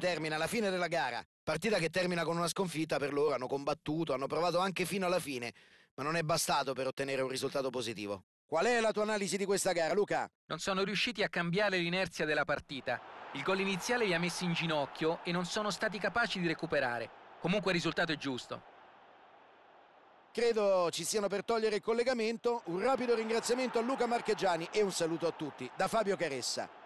termina la fine della gara. Partita che termina con una sconfitta per loro, hanno combattuto, hanno provato anche fino alla fine, ma non è bastato per ottenere un risultato positivo. Qual è la tua analisi di questa gara, Luca? Non sono riusciti a cambiare l'inerzia della partita. Il gol iniziale li ha messi in ginocchio e non sono stati capaci di recuperare. Comunque il risultato è giusto. Credo ci siano per togliere il collegamento. Un rapido ringraziamento a Luca Marchegiani e un saluto a tutti da Fabio Caressa.